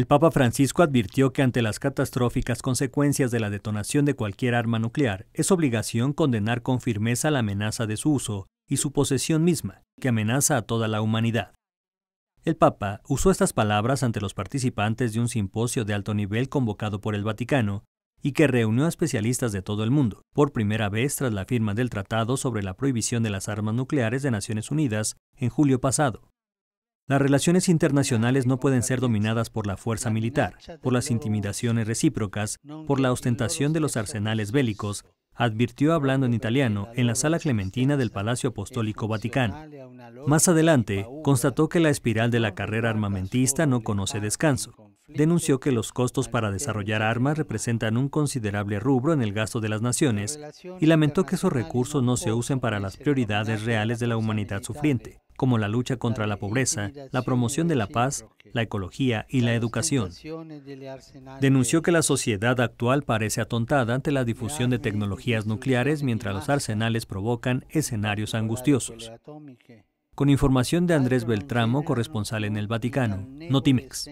El Papa Francisco advirtió que ante las catastróficas consecuencias de la detonación de cualquier arma nuclear, es obligación condenar con firmeza la amenaza de su uso y su posesión misma, que amenaza a toda la humanidad. El Papa usó estas palabras ante los participantes de un simposio de alto nivel convocado por el Vaticano y que reunió a especialistas de todo el mundo, por primera vez tras la firma del Tratado sobre la Prohibición de las Armas Nucleares de Naciones Unidas en julio pasado. Las relaciones internacionales no pueden ser dominadas por la fuerza militar, por las intimidaciones recíprocas, por la ostentación de los arsenales bélicos, advirtió hablando en italiano en la sala clementina del Palacio Apostólico Vaticano. Más adelante, constató que la espiral de la carrera armamentista no conoce descanso. Denunció que los costos para desarrollar armas representan un considerable rubro en el gasto de las naciones y lamentó que esos recursos no se usen para las prioridades reales de la humanidad sufriente como la lucha contra la pobreza, la promoción de la paz, la ecología y la educación. Denunció que la sociedad actual parece atontada ante la difusión de tecnologías nucleares mientras los arsenales provocan escenarios angustiosos. Con información de Andrés Beltramo, corresponsal en el Vaticano, Notimex.